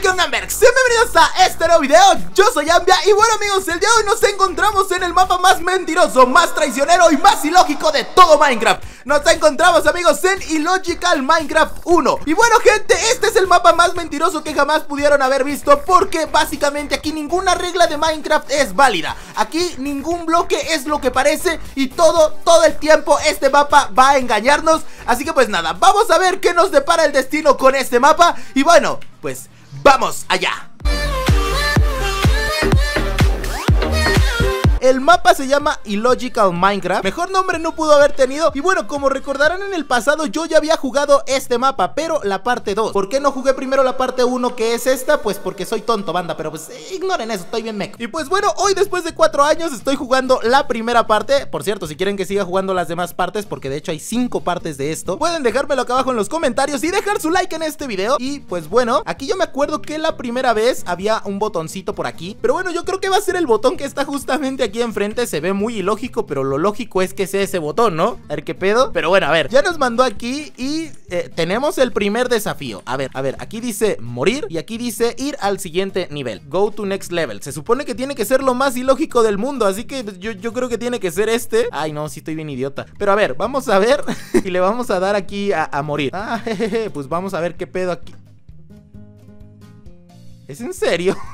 ¿qué onda, Bienvenidos a este nuevo video, yo soy Ambia Y bueno amigos, el día de hoy nos encontramos en el mapa más mentiroso, más traicionero y más ilógico de todo Minecraft Nos encontramos amigos en Illogical Minecraft 1 Y bueno gente, este es el mapa más mentiroso que jamás pudieron haber visto Porque básicamente aquí ninguna regla de Minecraft es válida Aquí ningún bloque es lo que parece Y todo, todo el tiempo este mapa va a engañarnos Así que pues nada, vamos a ver qué nos depara el destino con este mapa Y bueno, pues ¡Vamos allá! El mapa se llama Illogical Minecraft Mejor nombre no pudo haber tenido Y bueno, como recordarán en el pasado yo ya había jugado este mapa Pero la parte 2 ¿Por qué no jugué primero la parte 1 que es esta? Pues porque soy tonto, banda Pero pues eh, ignoren eso, estoy bien meco Y pues bueno, hoy después de 4 años estoy jugando la primera parte Por cierto, si quieren que siga jugando las demás partes Porque de hecho hay 5 partes de esto Pueden dejármelo acá abajo en los comentarios Y dejar su like en este video Y pues bueno, aquí yo me acuerdo que la primera vez había un botoncito por aquí Pero bueno, yo creo que va a ser el botón que está justamente aquí enfrente se ve muy ilógico, pero lo lógico es que sea ese botón, ¿no? A ver qué pedo. Pero bueno, a ver, ya nos mandó aquí y eh, tenemos el primer desafío. A ver, a ver, aquí dice morir y aquí dice ir al siguiente nivel. Go to next level. Se supone que tiene que ser lo más ilógico del mundo, así que yo, creo que tiene que ser este. Ay, no, si estoy bien idiota. Pero a ver, vamos a ver y le vamos a dar aquí a, morir. Ah, jejeje, pues vamos a ver qué pedo aquí. ¿Es en serio?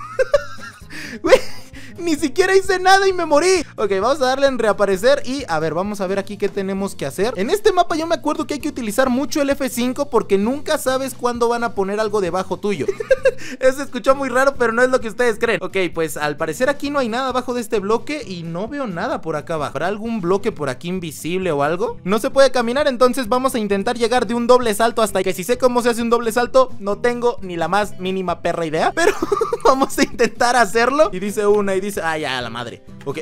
Ni siquiera hice nada y me morí Ok, vamos a darle en reaparecer y a ver, vamos a ver aquí qué tenemos que hacer En este mapa yo me acuerdo que hay que utilizar mucho el F5 porque nunca sabes cuándo van a poner algo debajo tuyo Eso se escuchó muy raro, pero no es lo que ustedes creen Ok, pues al parecer aquí no hay nada abajo de este bloque y no veo nada por acá abajo ¿Habrá algún bloque por aquí invisible o algo? No se puede caminar, entonces vamos a intentar llegar de un doble salto hasta que si sé cómo se hace un doble salto, no tengo ni la más mínima perra idea Pero... Vamos a intentar hacerlo. Y dice una y dice, Ay, ah, a la madre. Ok.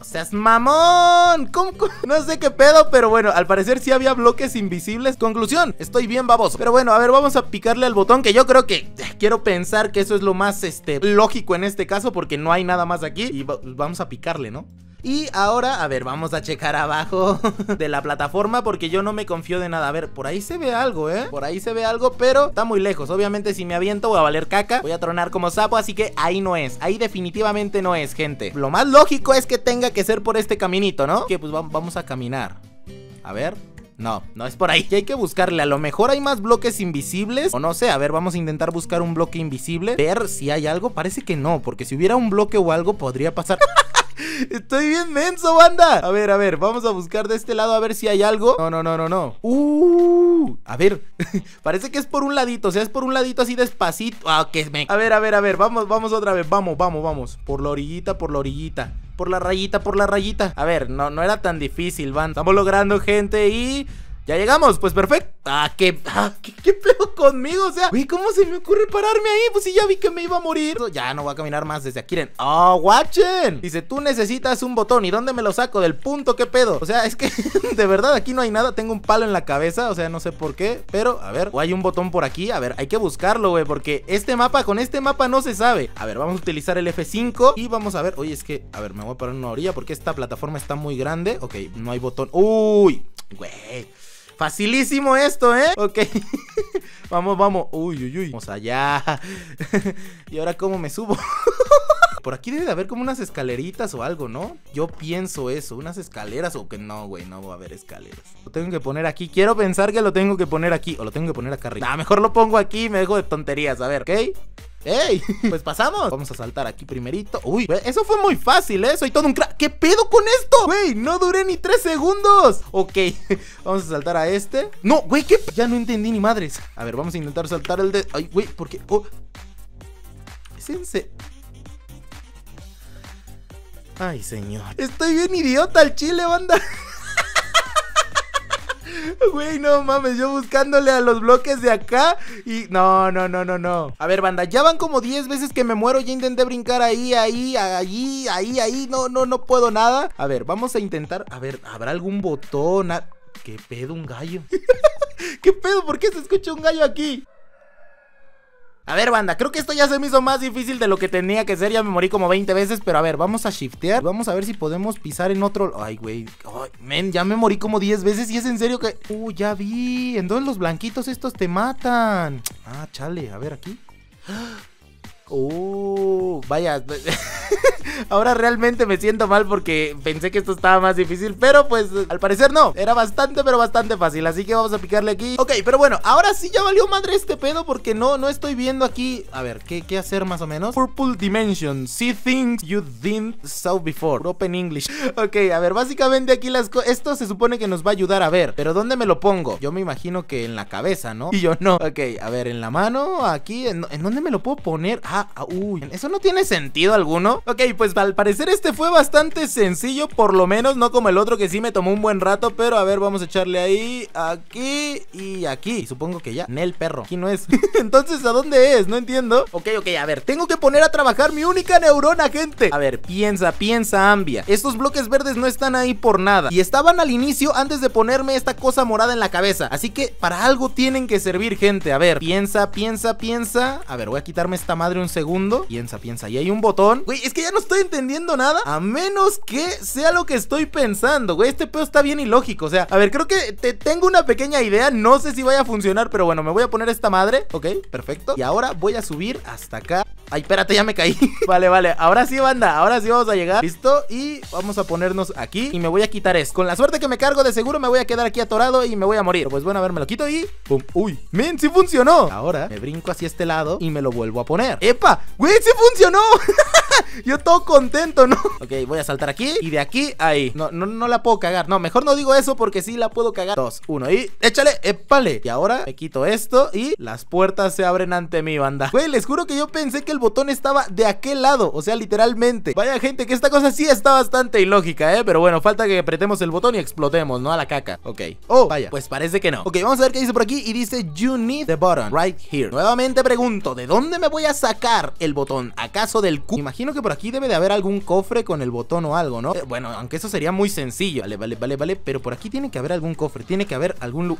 O seas mamón. No sé qué pedo, pero bueno, al parecer sí había bloques invisibles. Conclusión, estoy bien baboso. Pero bueno, a ver, vamos a picarle al botón que yo creo que eh, quiero pensar que eso es lo más este lógico en este caso porque no hay nada más aquí y vamos a picarle, ¿no? Y ahora, a ver, vamos a checar abajo de la plataforma porque yo no me confío de nada. A ver, por ahí se ve algo, ¿eh? Por ahí se ve algo, pero está muy lejos. Obviamente si me aviento voy a valer caca, voy a tronar como sapo, así que ahí no es. Ahí definitivamente no es, gente. Lo más lógico es que tenga que ser por este caminito, ¿no? Que pues vamos a caminar. A ver, no, no es por ahí. Y hay que buscarle. A lo mejor hay más bloques invisibles. O no sé, a ver, vamos a intentar buscar un bloque invisible. Ver si hay algo. Parece que no, porque si hubiera un bloque o algo podría pasar. Estoy bien menso, banda A ver, a ver, vamos a buscar de este lado a ver si hay algo No, no, no, no, no Uh, a ver Parece que es por un ladito, o sea, es por un ladito así despacito ah, que me... A ver, a ver, a ver, vamos, vamos otra vez Vamos, vamos, vamos Por la orillita, por la orillita por la rayita, por la rayita A ver, no, no era tan difícil, van Estamos logrando, gente, y... Ya llegamos, pues perfecto. Ah, qué, ah, qué, qué pedo conmigo, o sea, güey, ¿cómo se me ocurre pararme ahí? Pues si ya vi que me iba a morir. Ya no voy a caminar más desde aquí. Oh, watchen. Dice, tú necesitas un botón. ¿Y dónde me lo saco? Del punto, qué pedo. O sea, es que de verdad aquí no hay nada. Tengo un palo en la cabeza, o sea, no sé por qué. Pero, a ver, o hay un botón por aquí. A ver, hay que buscarlo, güey, porque este mapa, con este mapa no se sabe. A ver, vamos a utilizar el F5 y vamos a ver. Oye, es que, a ver, me voy a parar en una orilla porque esta plataforma está muy grande. Ok, no hay botón. Uy, güey. Facilísimo esto, ¿eh? Ok. vamos, vamos. Uy, uy, uy. Vamos allá. ¿Y ahora cómo me subo? por aquí debe de haber como unas escaleritas o algo, ¿no? Yo pienso eso, unas escaleras o que no, güey, no va a haber escaleras. Lo tengo que poner aquí, quiero pensar que lo tengo que poner aquí o lo tengo que poner acá arriba. Nah, mejor lo pongo aquí y me dejo de tonterías, a ver, ¿ok? ¡Ey! Pues pasamos. Vamos a saltar aquí primerito. Uy, eso fue muy fácil, ¿eh? Soy todo un crack. ¿Qué pedo con esto? Güey, no duré ni tres segundos. Ok, vamos a saltar a este. No, güey, ¿qué? Ya no entendí ni madres. A ver, vamos a intentar saltar el de... Ay, güey, ¿por qué? Oh. Es Ay, señor. Estoy bien idiota al chile, banda. Güey, no mames, yo buscándole a los bloques de acá y... No, no, no, no, no. A ver, banda, ya van como 10 veces que me muero. Ya intenté brincar ahí, ahí, allí, ahí, ahí. No, no, no puedo nada. A ver, vamos a intentar... A ver, ¿habrá algún botón? Ah, ¿Qué pedo un gallo? ¿Qué pedo? ¿Por qué se escucha un gallo aquí? A ver, banda, creo que esto ya se me hizo más difícil de lo que tenía que ser. Ya me morí como 20 veces, pero a ver, vamos a shiftear. Vamos a ver si podemos pisar en otro... Ay, güey. men, ya me morí como 10 veces y es en serio que... Uh, ya vi. Entonces los blanquitos estos te matan. Ah, chale. A ver, aquí. Uh, vaya. Ahora realmente me siento mal porque pensé que esto estaba más difícil, pero pues al parecer no. Era bastante, pero bastante fácil. Así que vamos a picarle aquí. Ok, pero bueno, ahora sí ya valió madre este pedo porque no, no estoy viendo aquí. A ver, ¿qué, qué hacer más o menos? Purple Dimension. See things you didn't saw before. Open English. Ok, a ver, básicamente aquí las cosas. Esto se supone que nos va a ayudar a ver. Pero ¿dónde me lo pongo? Yo me imagino que en la cabeza, ¿no? Y yo no. Ok, a ver, en la mano, aquí. ¿En, ¿en dónde me lo puedo poner? Ah, Ah, ah, uy, eso no tiene sentido alguno. Ok, pues al parecer este fue bastante sencillo, por lo menos, no como el otro que sí me tomó un buen rato, pero a ver, vamos a echarle ahí, aquí y aquí. Supongo que ya, Nel perro, aquí no es. Entonces, ¿a dónde es? No entiendo. Ok, ok, a ver, tengo que poner a trabajar mi única neurona, gente. A ver, piensa, piensa, Ambia. Estos bloques verdes no están ahí por nada y estaban al inicio antes de ponerme esta cosa morada en la cabeza, así que para algo tienen que servir, gente. A ver, piensa, piensa, piensa. A ver, voy a quitarme esta madre un segundo. Piensa, piensa. Y hay un botón. Güey, es que ya no estoy entendiendo nada. A menos que sea lo que estoy pensando, güey. Este pedo está bien ilógico. O sea, a ver, creo que te tengo una pequeña idea. No sé si vaya a funcionar, pero bueno, me voy a poner esta madre. Ok, perfecto. Y ahora voy a subir hasta acá. Ay, espérate, ya me caí. vale, vale. Ahora sí, banda. Ahora sí vamos a llegar. ¿Listo? Y vamos a ponernos aquí. Y me voy a quitar esto. Con la suerte que me cargo, de seguro me voy a quedar aquí atorado y me voy a morir. pues bueno, a ver, me lo quito y. ¡Pum! ¡Uy! ¡Men! ¡Sí funcionó! Ahora me brinco hacia este lado y me lo vuelvo a poner. ¡Epa! ¡Güey! ¡Sí funcionó! Yo todo contento, ¿no? Ok, voy a saltar aquí y de aquí ahí. No, no, no la puedo cagar. No, mejor no digo eso porque sí la puedo cagar. Dos, uno y échale, epale, Y ahora me quito esto y las puertas se abren ante mí, banda. Güey, les juro que yo pensé que el botón estaba de aquel lado, o sea, literalmente. Vaya gente, que esta cosa sí está bastante ilógica, ¿eh? Pero bueno, falta que apretemos el botón y explotemos, ¿no? A la caca. Ok. Oh, vaya, pues, pues parece que no. Ok, vamos a ver qué dice por aquí y dice, you need the button right here. Nuevamente pregunto, ¿de dónde me voy a sacar el botón? ¿Acaso del cu? Imagino que por aquí debe de haber algún cofre con el botón o algo, ¿no? Eh, bueno, aunque eso sería muy sencillo. Vale, vale, vale, vale, pero por aquí tiene que haber algún cofre, tiene que haber algún...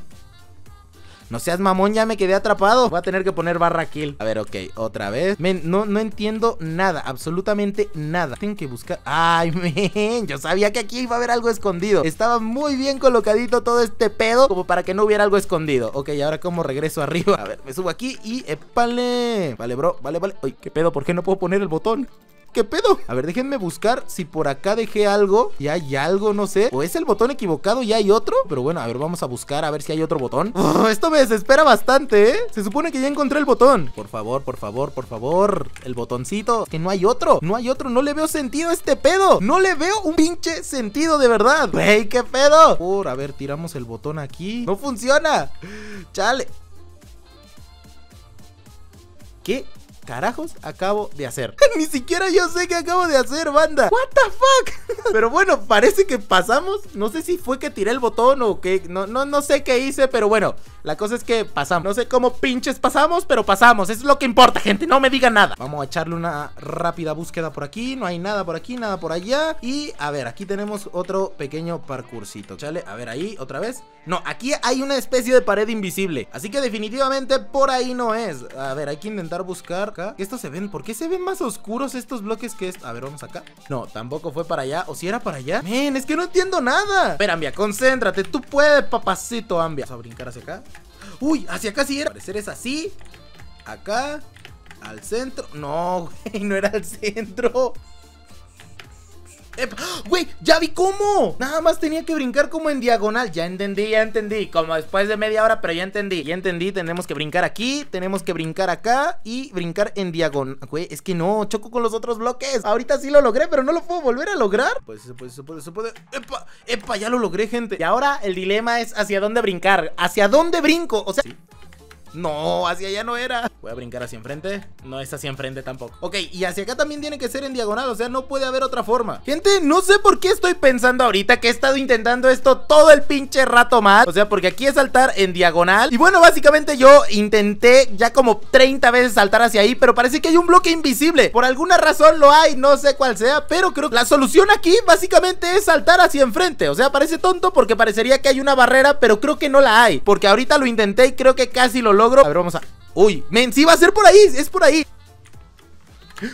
No seas mamón, ya me quedé atrapado. Voy a tener que poner barra kill. A ver, ok, otra vez. Men, no, no entiendo nada, absolutamente nada. Tengo que buscar... Ay, men, yo sabía que aquí iba a haber algo escondido. Estaba muy bien colocadito todo este pedo como para que no hubiera algo escondido. Ok, ahora cómo regreso arriba. A ver, me subo aquí y... ¡Epale! Vale, bro, vale, vale. Uy, ¿qué pedo? ¿Por qué no puedo poner el botón? ¿Qué pedo? A ver, déjenme buscar si por acá dejé algo. Y hay algo, no sé. O es el botón equivocado y hay otro. Pero bueno, a ver, vamos a buscar a ver si hay otro botón. esto me desespera bastante, ¿eh? Se supone que ya encontré el botón. Por favor, por favor, por favor. El botoncito. que no hay otro. No hay otro. No le veo sentido a este pedo. No le veo un pinche sentido de verdad. Wey, qué pedo. Por, a ver, tiramos el botón aquí. No funciona. Chale. ¿Qué carajos acabo de hacer? Ni siquiera yo sé qué acabo de hacer, banda. What the fuck? pero bueno, parece que pasamos. No sé si fue que tiré el botón o que no, no, no sé qué hice, pero bueno, la cosa es que pasamos. No sé cómo pinches pasamos, pero pasamos. es lo que importa, gente. No me digan nada. Vamos a echarle una rápida búsqueda por aquí. No hay nada por aquí, nada por allá. Y a ver, aquí tenemos otro pequeño parcursito Chale, a ver ahí otra vez. No, aquí hay una especie de pared invisible. Así que definitivamente por ahí no es. A ver, hay que intentar buscar estos se ven, ¿por qué se ven más oscuros estos bloques que estos? A ver, vamos acá. No, tampoco fue para allá. ¿O si era para allá? Men, es que no entiendo nada. Espera, Ambia, concéntrate. Tú puedes, papacito, Ambia. Vamos a brincar hacia acá. Uy, hacia acá sí era. parecer es así. Acá. Al centro. No, güey, no era al centro. Güey, ya vi cómo. Nada más tenía que brincar como en diagonal. Ya entendí, ya entendí. Como después de media hora, pero ya entendí. Ya entendí, tenemos que brincar aquí, tenemos que brincar acá y brincar en diagonal. Güey, es que no, choco con los otros bloques. Ahorita sí lo logré, pero no lo puedo volver a lograr. Pues se puede, se puede, se puede. Epa, epa, ya lo logré, gente. Y ahora el dilema es hacia dónde brincar. ¿Hacia dónde brinco? O sea... No, hacia allá no era. Voy a brincar hacia enfrente. No es hacia enfrente tampoco. Ok, y hacia acá también tiene que ser en diagonal. O sea, no puede haber otra forma. Gente, no sé por qué estoy pensando ahorita que he estado intentando esto todo el pinche rato más. O sea, porque aquí es saltar en diagonal. Y bueno, básicamente yo intenté ya como 30 veces saltar hacia ahí. Pero parece que hay un bloque invisible. Por alguna razón lo hay, no sé cuál sea. Pero creo que la solución aquí básicamente es saltar hacia enfrente. O sea, parece tonto porque parecería que hay una barrera. Pero creo que no la hay. Porque ahorita lo intenté y creo que casi lo logro. A ver, vamos a... Uy, men, sí va a ser por ahí, es por ahí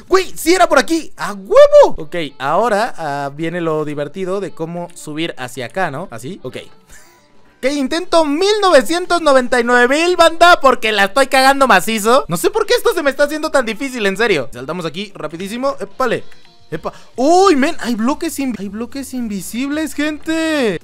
Güey, si era por aquí, a huevo Ok, ahora ah, viene lo divertido de cómo subir hacia acá, ¿no? Así, ¿Ah, ok que intento 1999 mil, banda, porque la estoy cagando macizo. No sé por qué esto se me está haciendo tan difícil, en serio. Saltamos aquí rapidísimo. epale Epa. Uy, men, hay bloques, hay bloques invisibles, gente.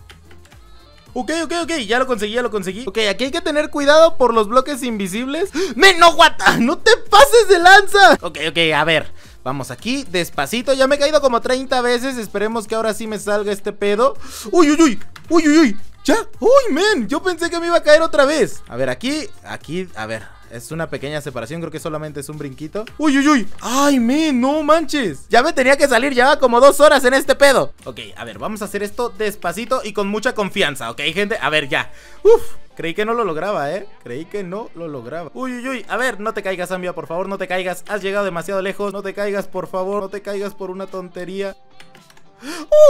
Ok, ok, ok, ya lo conseguí, ya lo conseguí Ok, aquí hay que tener cuidado por los bloques invisibles ¡Men, no, guata! ¡No te pases de lanza! Ok, ok, a ver Vamos aquí, despacito, ya me he caído como 30 veces Esperemos que ahora sí me salga este pedo ¡Uy, uy, uy! ¡Uy, uy, uy! ¡Ya! ¡Uy, men! Yo pensé que me iba a caer otra vez A ver, aquí, aquí, a ver es una pequeña separación, creo que solamente es un brinquito ¡Uy, uy, uy! ¡Ay, men! ¡No manches! Ya me tenía que salir, ya como dos horas en este pedo Ok, a ver, vamos a hacer esto despacito y con mucha confianza, ¿ok, gente? A ver, ya ¡Uf! Creí que no lo lograba, ¿eh? Creí que no lo lograba Uy, uy, uy, a ver, no te caigas, Zambia, por favor, no te caigas Has llegado demasiado lejos, no te caigas, por favor No te caigas por una tontería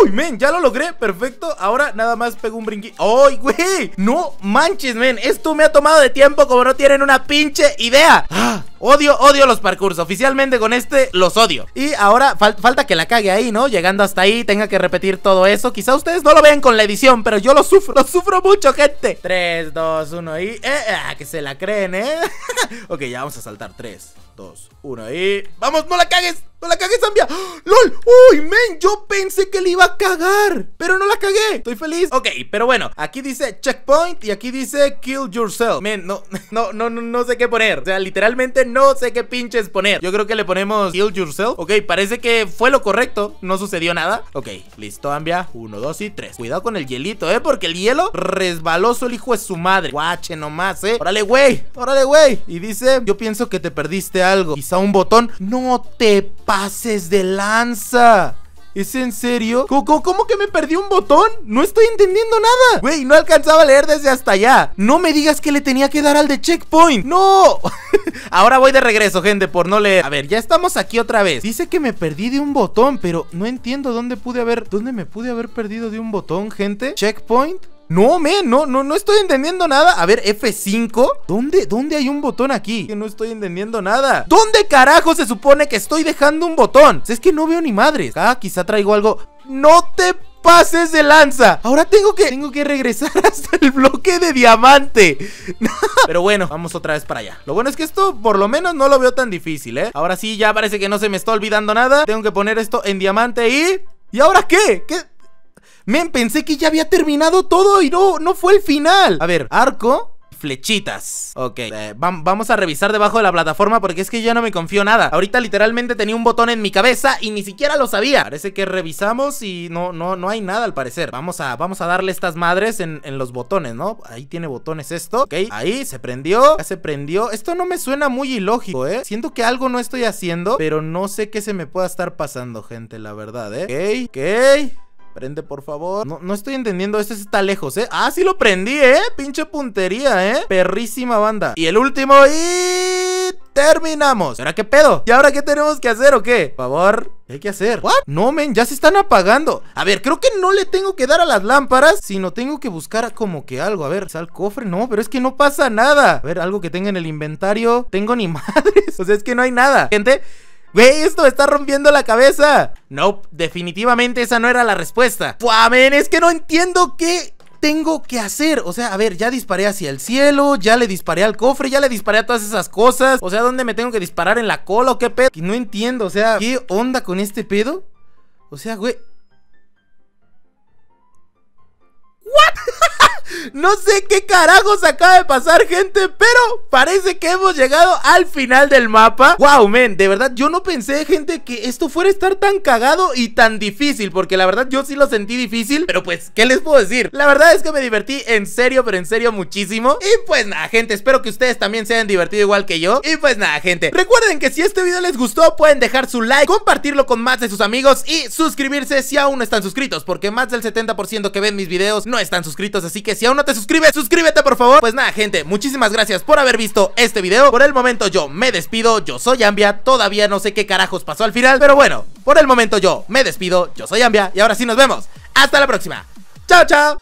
Uy, men, ya lo logré, perfecto Ahora nada más pego un brinqui ¡Ay, güey! No manches, men, esto me ha tomado de tiempo Como no tienen una pinche idea ¡Ah! Odio, odio los parkours. Oficialmente con este los odio. Y ahora falta que la cague ahí, ¿no? Llegando hasta ahí, tenga que repetir todo eso. Quizá ustedes no lo vean con la edición, pero yo lo sufro, lo sufro mucho, gente. 3, 2, 1 y. Eh, ah, que se la creen, ¿eh? ok, ya vamos a saltar. 3, 2, 1 y. ¡Vamos! ¡No la cagues! ¡No la cagues, Zambia! ¡Lol! ¡Uy, men! Yo pensé que le iba a cagar Pero no la cagué Estoy feliz Ok, pero bueno Aquí dice checkpoint Y aquí dice kill yourself Men, no, no, no, no, no sé qué poner O sea, literalmente no sé qué pinches poner. Yo creo que le ponemos Kill Yourself. Ok, parece que fue lo correcto. No sucedió nada. Ok, listo, Ambia. Uno, dos y tres. Cuidado con el hielito, ¿eh? Porque el hielo resbaloso el hijo de su madre. Guache nomás, ¿eh? Órale, güey. Órale, güey. Y dice, yo pienso que te perdiste algo. Quizá un botón. No te pases de lanza. ¿Es en serio? Coco? ¿Cómo, que me perdí un botón? No estoy entendiendo nada Güey, no alcanzaba a leer desde hasta allá No me digas que le tenía que dar al de checkpoint ¡No! Ahora voy de regreso, gente, por no leer A ver, ya estamos aquí otra vez Dice que me perdí de un botón, pero no entiendo dónde pude haber... ¿Dónde me pude haber perdido de un botón, gente? ¿Checkpoint? No, men, no, no, no estoy entendiendo nada A ver, F5 ¿Dónde, dónde hay un botón aquí? Que no estoy entendiendo nada ¿Dónde carajo se supone que estoy dejando un botón? es que no veo ni madres Ah, quizá traigo algo No te pases de lanza Ahora tengo que, tengo que regresar hasta el bloque de diamante Pero bueno, vamos otra vez para allá Lo bueno es que esto por lo menos no lo veo tan difícil, ¿eh? Ahora sí, ya parece que no se me está olvidando nada Tengo que poner esto en diamante y... ¿Y ahora qué? ¿Qué? Men, pensé que ya había terminado todo y no, no fue el final A ver, arco flechitas Ok, eh, vamos a revisar debajo de la plataforma porque es que ya no me confío nada Ahorita literalmente tenía un botón en mi cabeza y ni siquiera lo sabía Parece que revisamos y no, no, no hay nada al parecer Vamos a, vamos a darle estas madres en, en los botones, ¿no? Ahí tiene botones esto, ok, ahí se prendió, ya se prendió Esto no me suena muy ilógico, ¿eh? Siento que algo no estoy haciendo, pero no sé qué se me pueda estar pasando, gente, la verdad, ¿eh? Ok, ok Prende, por favor. No, no estoy entendiendo. Este está lejos, ¿eh? Ah, sí lo prendí, ¿eh? Pinche puntería, ¿eh? Perrísima banda. Y el último y... Terminamos. ¿Ahora qué pedo? ¿Y ahora qué tenemos que hacer o qué? Por favor, ¿Qué hay que hacer? ¿What? No, men, ya se están apagando A ver, creo que no le tengo que dar a las lámparas Sino tengo que buscar como que algo A ver, sal cofre, no, pero es que no pasa nada A ver, algo que tenga en el inventario Tengo ni madres, o sea, es que no hay nada Gente, Güey, esto me está rompiendo la cabeza. nope, definitivamente esa no era la respuesta. Pua, men, es que no entiendo qué tengo que hacer? O sea, a ver, ya disparé hacia el cielo, ya le disparé al cofre, ya le disparé a todas esas cosas. O sea, ¿dónde me tengo que disparar? ¿En la cola o qué pedo? No entiendo, o sea, ¿qué onda con este pedo? O sea, güey. ¿What? No sé qué carajos acaba de pasar, gente, pero parece que hemos llegado al final del mapa. Wow, men, de verdad, yo no pensé, gente, que esto fuera a estar tan cagado y tan difícil, porque la verdad yo sí lo sentí difícil, pero pues, ¿qué les puedo decir? La verdad es que me divertí en serio, pero en serio muchísimo. Y pues nada, gente, espero que ustedes también se hayan divertido igual que yo. Y pues nada, gente, recuerden que si este video les gustó, pueden dejar su like, compartirlo con más de sus amigos y suscribirse si aún no están suscritos, porque más del 70% que ven mis videos no están suscritos, así que si aún no te suscribes, suscríbete por favor Pues nada gente, muchísimas gracias por haber visto este video Por el momento yo me despido, yo soy Ambia Todavía no sé qué carajos pasó al final Pero bueno, por el momento yo me despido, yo soy Ambia Y ahora sí nos vemos, hasta la próxima Chao, chao